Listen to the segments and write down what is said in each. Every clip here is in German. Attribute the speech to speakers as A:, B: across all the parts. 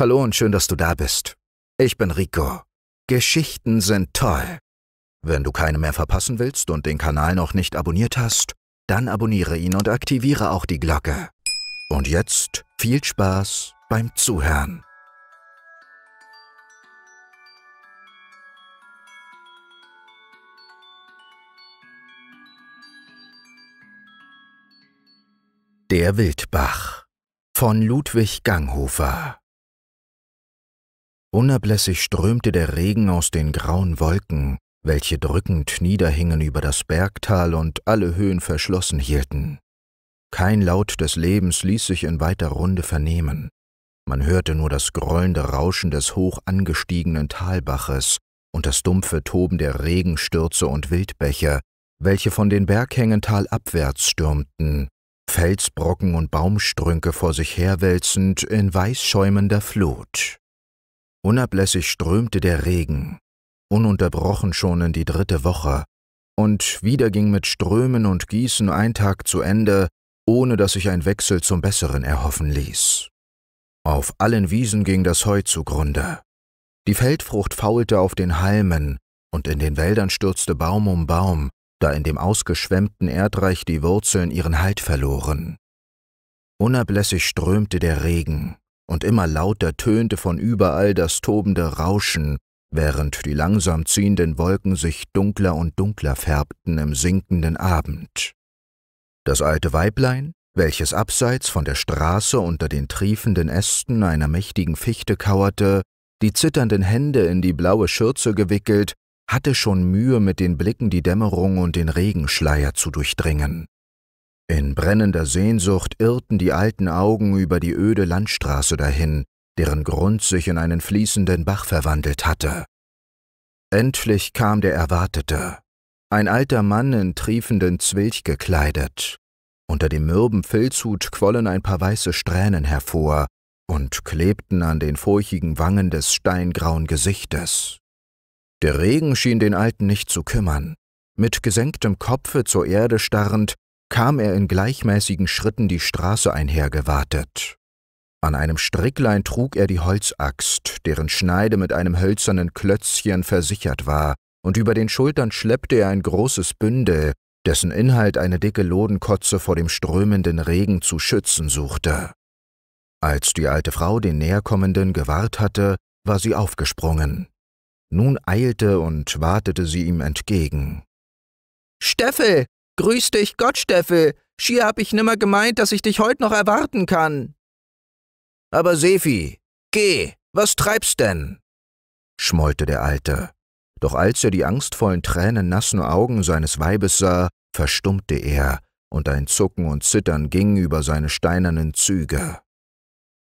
A: Hallo und schön, dass du da bist. Ich bin Rico. Geschichten sind toll. Wenn du keine mehr verpassen willst und den Kanal noch nicht abonniert hast, dann abonniere ihn und aktiviere auch die Glocke. Und jetzt viel Spaß beim Zuhören. Der Wildbach von Ludwig Ganghofer Unablässig strömte der Regen aus den grauen Wolken, welche drückend niederhingen über das Bergtal und alle Höhen verschlossen hielten. Kein Laut des Lebens ließ sich in weiter Runde vernehmen. Man hörte nur das grollende Rauschen des hoch angestiegenen Talbaches und das dumpfe Toben der Regenstürze und Wildbäche, welche von den Berghängen talabwärts stürmten, Felsbrocken und Baumstrünke vor sich herwälzend in weißschäumender Flut. Unablässig strömte der Regen, ununterbrochen schon in die dritte Woche, und wieder ging mit Strömen und Gießen ein Tag zu Ende, ohne dass sich ein Wechsel zum Besseren erhoffen ließ. Auf allen Wiesen ging das Heu zugrunde. Die Feldfrucht faulte auf den Halmen, und in den Wäldern stürzte Baum um Baum, da in dem ausgeschwemmten Erdreich die Wurzeln ihren Halt verloren. Unablässig strömte der Regen, und immer lauter tönte von überall das tobende Rauschen, während die langsam ziehenden Wolken sich dunkler und dunkler färbten im sinkenden Abend. Das alte Weiblein, welches abseits von der Straße unter den triefenden Ästen einer mächtigen Fichte kauerte, die zitternden Hände in die blaue Schürze gewickelt, hatte schon Mühe, mit den Blicken die Dämmerung und den Regenschleier zu durchdringen. In brennender Sehnsucht irrten die alten Augen über die öde Landstraße dahin, deren Grund sich in einen fließenden Bach verwandelt hatte. Endlich kam der Erwartete, ein alter Mann in triefenden Zwilch gekleidet. Unter dem mürben Filzhut quollen ein paar weiße Strähnen hervor und klebten an den furchigen Wangen des steingrauen Gesichtes. Der Regen schien den Alten nicht zu kümmern. Mit gesenktem Kopfe zur Erde starrend, kam er in gleichmäßigen Schritten die Straße einhergewatet. An einem Stricklein trug er die Holzaxt, deren Schneide mit einem hölzernen Klötzchen versichert war, und über den Schultern schleppte er ein großes Bündel, dessen Inhalt eine dicke Lodenkotze vor dem strömenden Regen zu schützen suchte. Als die alte Frau den Näherkommenden gewahrt hatte, war sie aufgesprungen. Nun eilte und wartete sie ihm entgegen.
B: Steffel, Grüß dich Gott, Steffel. Schier hab ich nimmer gemeint, dass ich dich heut noch erwarten kann. Aber
A: Sefi, geh, was treibst denn? schmollte der Alte. Doch als er die angstvollen tränennassen Augen seines Weibes sah, verstummte er, und ein Zucken und Zittern ging über seine steinernen Züge.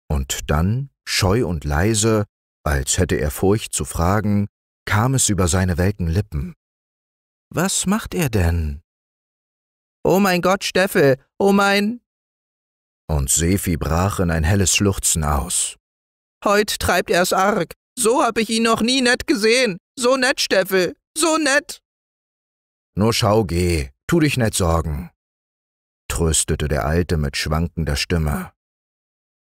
A: Und dann, scheu und leise, als hätte er Furcht zu fragen, kam es über seine welken Lippen. Was macht er denn? Oh mein Gott,
B: Steffel, oh mein.
A: Und Sefi brach in ein helles Schluchzen aus.
B: Heut treibt er's arg. So hab ich ihn noch nie nett gesehen. So nett, Steffel, so nett.
A: Nur schau, geh, tu dich net Sorgen, tröstete der Alte mit schwankender Stimme.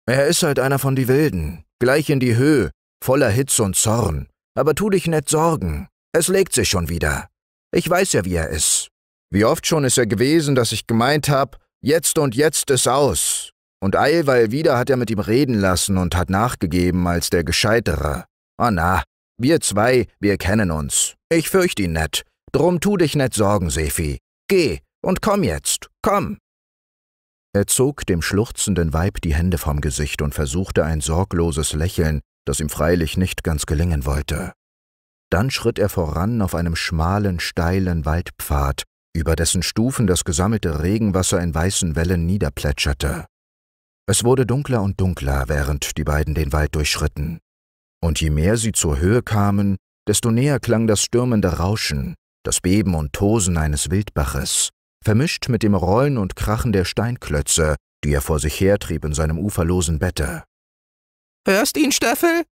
A: Er ist halt einer von die Wilden, gleich in die Höhe, voller Hitze und Zorn. Aber tu dich net Sorgen, es legt sich schon wieder. Ich weiß ja, wie er ist. Wie oft schon ist er gewesen, dass ich gemeint habe, jetzt und jetzt ist aus. Und eilweil wieder hat er mit ihm reden lassen und hat nachgegeben als der Gescheitere. Ah na, wir zwei, wir kennen uns. Ich fürcht ihn net. Drum tu dich net Sorgen, Sefi. Geh und komm jetzt, komm. Er zog dem schluchzenden Weib die Hände vom Gesicht und versuchte ein sorgloses Lächeln, das ihm freilich nicht ganz gelingen wollte. Dann schritt er voran auf einem schmalen, steilen Waldpfad, über dessen Stufen das gesammelte Regenwasser in weißen Wellen niederplätscherte. Es wurde dunkler und dunkler, während die beiden den Wald durchschritten. Und je mehr sie zur Höhe kamen, desto näher klang das stürmende Rauschen, das Beben und Tosen eines Wildbaches, vermischt mit dem Rollen und Krachen der Steinklötze, die er vor sich hertrieb in seinem uferlosen Bette.
B: Hörst ihn, Steffel?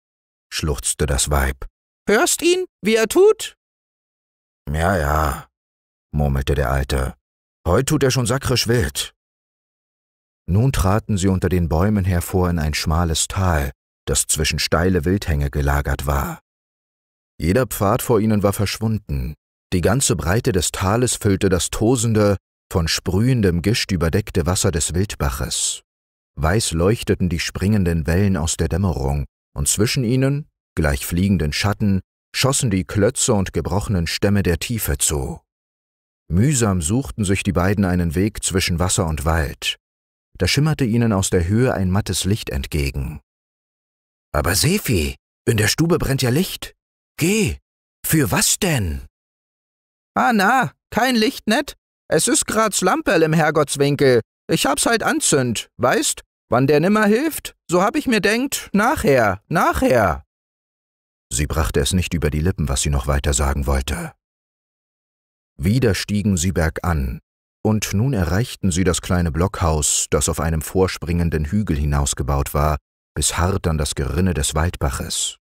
A: schluchzte das Weib.
B: Hörst ihn, wie er tut?
A: Ja, ja, murmelte der Alte. Heut tut er schon sakrisch wild. Nun traten sie unter den Bäumen hervor in ein schmales Tal, das zwischen steile Wildhänge gelagert war. Jeder Pfad vor ihnen war verschwunden, die ganze Breite des Tales füllte das tosende, von sprühendem Gischt überdeckte Wasser des Wildbaches. Weiß leuchteten die springenden Wellen aus der Dämmerung, und zwischen ihnen, gleich fliegenden Schatten, schossen die Klötze und gebrochenen Stämme der Tiefe zu. Mühsam suchten sich die beiden einen Weg zwischen Wasser und Wald. Da schimmerte ihnen aus der Höhe ein mattes Licht entgegen. Aber Sefi, in der Stube brennt ja Licht. Geh. Für was
B: denn? Ah na, kein Licht net. Es ist grad's Lampel im Herrgottswinkel. Ich hab's halt anzünd, weißt? Wann der nimmer hilft, so hab ich mir denkt,
A: nachher, nachher. Sie brachte es nicht über die Lippen, was sie noch weiter sagen wollte. Wieder stiegen sie bergan, und nun erreichten sie das kleine Blockhaus, das auf einem vorspringenden Hügel hinausgebaut war, bis hart an das Gerinne des Waldbaches.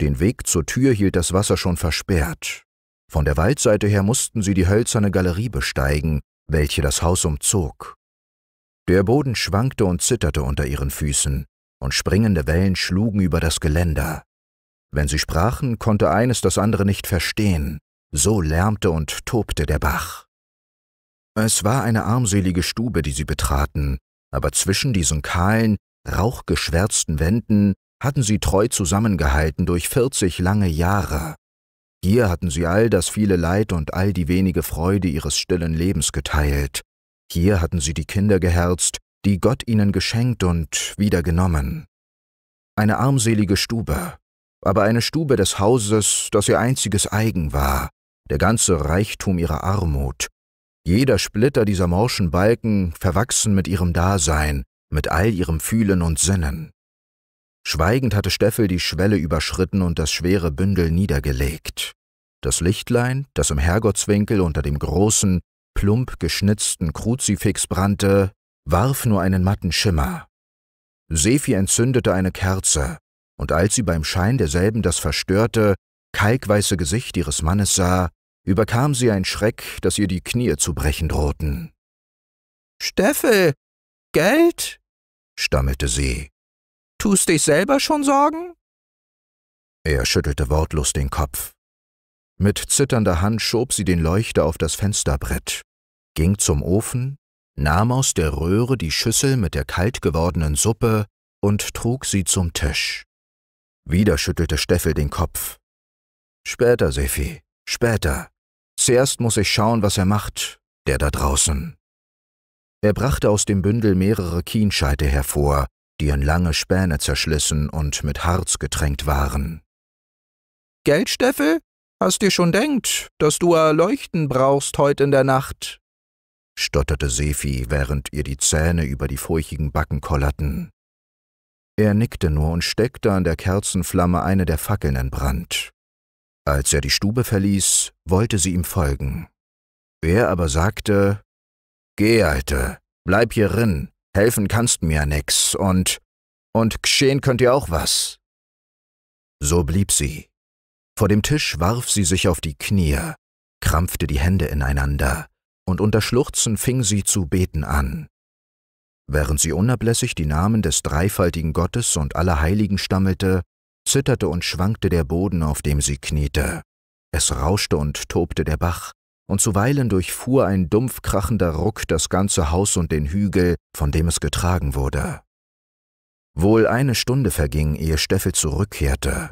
A: Den Weg zur Tür hielt das Wasser schon versperrt. Von der Waldseite her mussten sie die hölzerne Galerie besteigen, welche das Haus umzog. Der Boden schwankte und zitterte unter ihren Füßen, und springende Wellen schlugen über das Geländer. Wenn sie sprachen, konnte eines das andere nicht verstehen, so lärmte und tobte der Bach. Es war eine armselige Stube, die sie betraten, aber zwischen diesen kahlen, rauchgeschwärzten Wänden hatten sie treu zusammengehalten durch vierzig lange Jahre. Hier hatten sie all das viele Leid und all die wenige Freude ihres stillen Lebens geteilt. Hier hatten sie die Kinder geherzt, die Gott ihnen geschenkt und wieder genommen. Eine armselige Stube, aber eine Stube des Hauses, das ihr einziges eigen war, der ganze Reichtum ihrer Armut. Jeder Splitter dieser morschen Balken verwachsen mit ihrem Dasein, mit all ihrem Fühlen und Sinnen. Schweigend hatte Steffel die Schwelle überschritten und das schwere Bündel niedergelegt. Das Lichtlein, das im Herrgottswinkel unter dem großen, plump geschnitzten Kruzifix brannte, warf nur einen matten Schimmer. Sephi entzündete eine Kerze, und als sie beim Schein derselben das verstörte, kalkweiße Gesicht ihres Mannes sah, überkam sie ein Schreck, dass ihr die Knie zu brechen drohten. Steffel, Geld? stammelte sie. Tust dich selber
B: schon Sorgen?
A: Er schüttelte wortlos den Kopf. Mit zitternder Hand schob sie den Leuchter auf das Fensterbrett, ging zum Ofen, nahm aus der Röhre die Schüssel mit der kalt gewordenen Suppe und trug sie zum Tisch. Wieder schüttelte Steffel den Kopf. Später, Sefi, später. Zuerst muss ich schauen, was er macht, der da draußen. Er brachte aus dem Bündel mehrere Kienscheite hervor, die in lange Späne zerschlissen und mit Harz getränkt waren. Geld, Steffel? Hast dir schon
B: denkt, dass du Erleuchten brauchst heut in der Nacht?
A: stotterte Sefi, während ihr die Zähne über die furchigen Backen kollerten. Er nickte nur und steckte an der Kerzenflamme eine der Fackeln in Brand. Als er die Stube verließ, wollte sie ihm folgen. Er aber sagte, Geh, Alte, bleib hier rin, helfen kannst mir ja nix und, und geschehen könnt ihr auch was. So blieb sie. Vor dem Tisch warf sie sich auf die Knie, krampfte die Hände ineinander und unter Schluchzen fing sie zu beten an. Während sie unablässig die Namen des dreifaltigen Gottes und aller Heiligen stammelte, zitterte und schwankte der Boden, auf dem sie kniete. Es rauschte und tobte der Bach, und zuweilen durchfuhr ein dumpf krachender Ruck das ganze Haus und den Hügel, von dem es getragen wurde. Wohl eine Stunde verging, ehe Steffel zurückkehrte,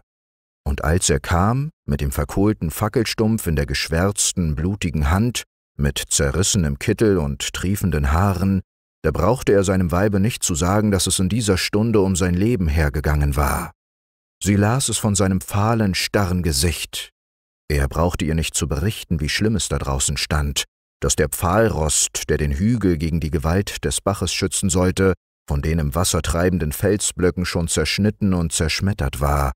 A: und als er kam, mit dem verkohlten Fackelstumpf in der geschwärzten, blutigen Hand, mit zerrissenem Kittel und triefenden Haaren, da brauchte er seinem Weibe nicht zu sagen, dass es in dieser Stunde um sein Leben hergegangen war. Sie las es von seinem fahlen, starren Gesicht. Er brauchte ihr nicht zu berichten, wie schlimm es da draußen stand, dass der Pfahlrost, der den Hügel gegen die Gewalt des Baches schützen sollte, von den im Wasser treibenden Felsblöcken schon zerschnitten und zerschmettert war,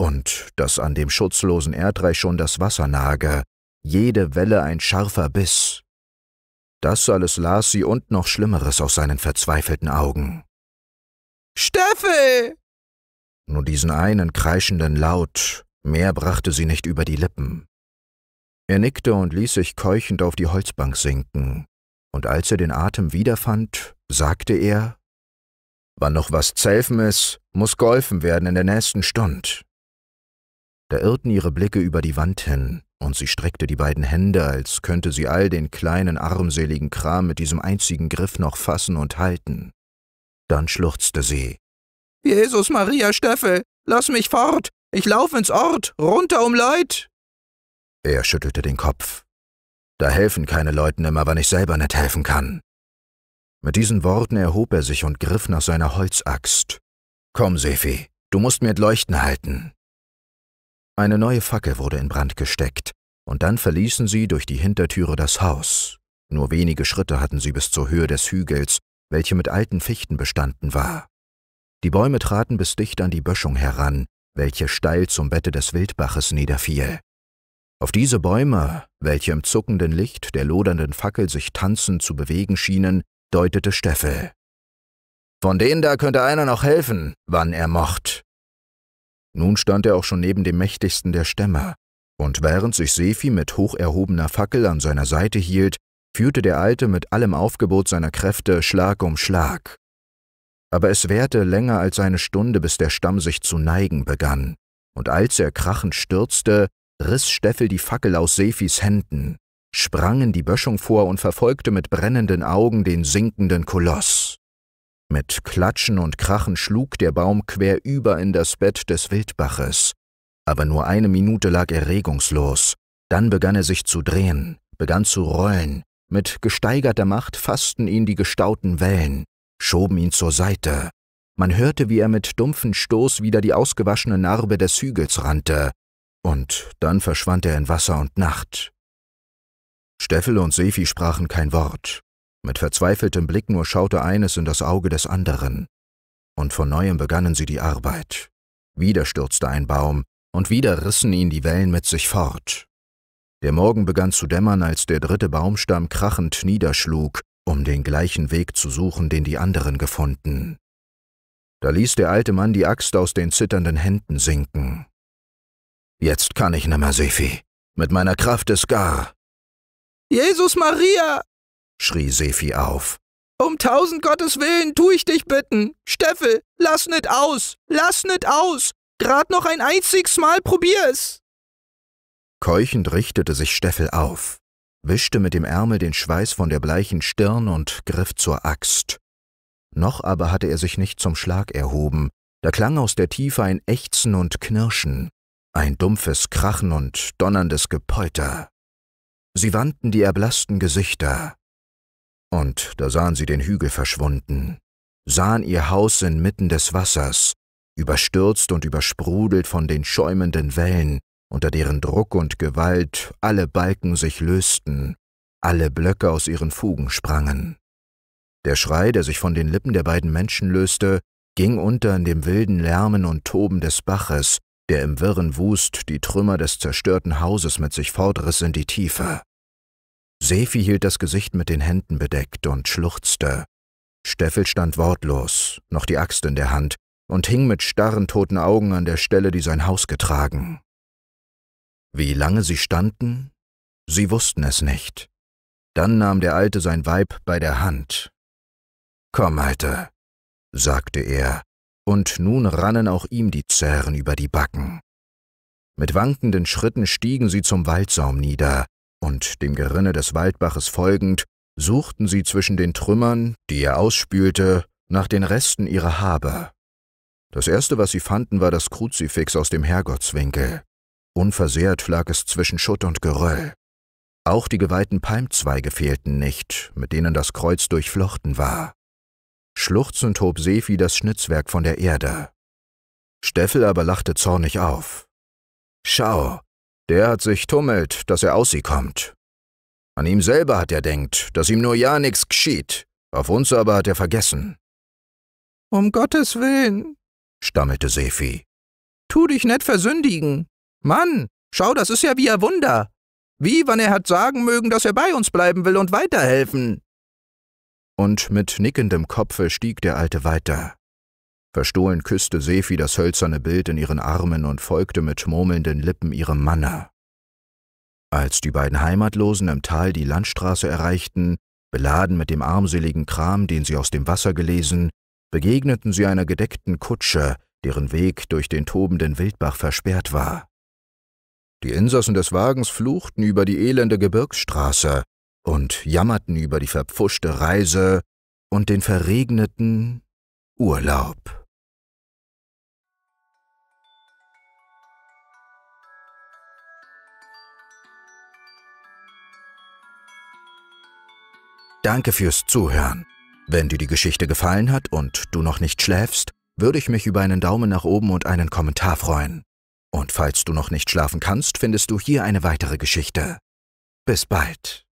A: und dass an dem schutzlosen Erdreich schon das Wasser nage, jede Welle ein scharfer Biss. Das alles las sie und noch Schlimmeres aus seinen verzweifelten Augen.
B: Steffel!
A: Nur diesen einen kreischenden Laut, mehr brachte sie nicht über die Lippen. Er nickte und ließ sich keuchend auf die Holzbank sinken, und als er den Atem wiederfand, sagte er, Wann noch was zelfen ist, muss geholfen werden in der nächsten Stund. Da irrten ihre Blicke über die Wand hin, und sie streckte die beiden Hände, als könnte sie all den kleinen armseligen Kram mit diesem einzigen Griff noch fassen und halten. Dann schluchzte sie
B: Jesus, Maria, Steffel, lass mich fort! Ich lauf ins Ort, runter um Leut.
A: Er schüttelte den Kopf. Da helfen keine Leuten immer, wenn ich selber nicht helfen kann. Mit diesen Worten erhob er sich und griff nach seiner Holzaxt. Komm, Sefi, du musst mir Leuchten halten. Eine neue Fackel wurde in Brand gesteckt, und dann verließen sie durch die Hintertüre das Haus. Nur wenige Schritte hatten sie bis zur Höhe des Hügels, welche mit alten Fichten bestanden war. Die Bäume traten bis dicht an die Böschung heran, welche steil zum Bette des Wildbaches niederfiel. Auf diese Bäume, welche im zuckenden Licht der lodernden Fackel sich tanzend zu bewegen schienen, deutete Steffel. Von denen da könnte einer noch helfen, wann er mocht. Nun stand er auch schon neben dem mächtigsten der Stämme, und während sich Sefi mit hocherhobener Fackel an seiner Seite hielt, führte der Alte mit allem Aufgebot seiner Kräfte Schlag um Schlag, aber es währte länger als eine Stunde, bis der Stamm sich zu neigen begann, und als er krachend stürzte, riss Steffel die Fackel aus Sefis Händen, sprang in die Böschung vor und verfolgte mit brennenden Augen den sinkenden Koloss. Mit Klatschen und Krachen schlug der Baum quer über in das Bett des Wildbaches, aber nur eine Minute lag er regungslos, dann begann er sich zu drehen, begann zu rollen, mit gesteigerter Macht fassten ihn die gestauten Wellen, schoben ihn zur Seite. Man hörte, wie er mit dumpfen Stoß wieder die ausgewaschene Narbe des Hügels rannte, und dann verschwand er in Wasser und Nacht. Steffel und Sefi sprachen kein Wort. Mit verzweifeltem Blick nur schaute eines in das Auge des anderen. Und von neuem begannen sie die Arbeit. Wieder stürzte ein Baum, und wieder rissen ihn die Wellen mit sich fort. Der Morgen begann zu dämmern, als der dritte Baumstamm krachend niederschlug um den gleichen Weg zu suchen, den die anderen gefunden. Da ließ der alte Mann die Axt aus den zitternden Händen sinken. Jetzt kann ich nimmer, Sefi. Mit meiner Kraft ist gar.
B: Jesus Maria!
A: schrie Sefi auf.
B: Um tausend Gottes Willen tu ich dich bitten. Steffel, lass nit aus! Lass nit aus! Grad noch ein einziges Mal probier's!
A: Keuchend richtete sich Steffel auf wischte mit dem Ärmel den Schweiß von der bleichen Stirn und griff zur Axt. Noch aber hatte er sich nicht zum Schlag erhoben, da klang aus der Tiefe ein Ächzen und Knirschen, ein dumpfes Krachen und donnerndes Gepolter. Sie wandten die erblassten Gesichter. Und da sahen sie den Hügel verschwunden, sahen ihr Haus inmitten des Wassers, überstürzt und übersprudelt von den schäumenden Wellen, unter deren Druck und Gewalt alle Balken sich lösten, alle Blöcke aus ihren Fugen sprangen. Der Schrei, der sich von den Lippen der beiden Menschen löste, ging unter in dem wilden Lärmen und Toben des Baches, der im wirren Wust die Trümmer des zerstörten Hauses mit sich fortriss in die Tiefe. Sefi hielt das Gesicht mit den Händen bedeckt und schluchzte. Steffel stand wortlos, noch die Axt in der Hand, und hing mit starren toten Augen an der Stelle, die sein Haus getragen. Wie lange sie standen? Sie wussten es nicht. Dann nahm der Alte sein Weib bei der Hand. Komm, Alte, sagte er, und nun rannen auch ihm die Zähren über die Backen. Mit wankenden Schritten stiegen sie zum Waldsaum nieder, und dem Gerinne des Waldbaches folgend, suchten sie zwischen den Trümmern, die er ausspülte, nach den Resten ihrer Habe. Das erste, was sie fanden, war das Kruzifix aus dem Herrgottswinkel. Unversehrt lag es zwischen Schutt und Geröll. Auch die geweihten Palmzweige fehlten nicht, mit denen das Kreuz durchflochten war. Schluchzend hob Sefi das Schnitzwerk von der Erde. Steffel aber lachte zornig auf. Schau, der hat sich tummelt, dass er aus sie kommt. An ihm selber hat er denkt, dass ihm nur ja nichts geschieht, auf uns aber hat er vergessen.
B: Um Gottes Willen,
A: stammelte Sefi.
B: Tu dich nicht versündigen. Mann, schau, das ist ja wie ein Wunder.
A: Wie, wann er hat sagen mögen, dass er bei uns bleiben will und weiterhelfen. Und mit nickendem Kopfe stieg der Alte weiter. Verstohlen küßte Sefi das hölzerne Bild in ihren Armen und folgte mit murmelnden Lippen ihrem Manner. Als die beiden Heimatlosen im Tal die Landstraße erreichten, beladen mit dem armseligen Kram, den sie aus dem Wasser gelesen, begegneten sie einer gedeckten Kutsche, deren Weg durch den tobenden Wildbach versperrt war. Die Insassen des Wagens fluchten über die elende Gebirgsstraße und jammerten über die verpfuschte Reise und den verregneten Urlaub. Danke fürs Zuhören. Wenn dir die Geschichte gefallen hat und du noch nicht schläfst, würde ich mich über einen Daumen nach oben und einen Kommentar freuen. Und falls du noch nicht schlafen kannst, findest du hier eine weitere Geschichte. Bis bald.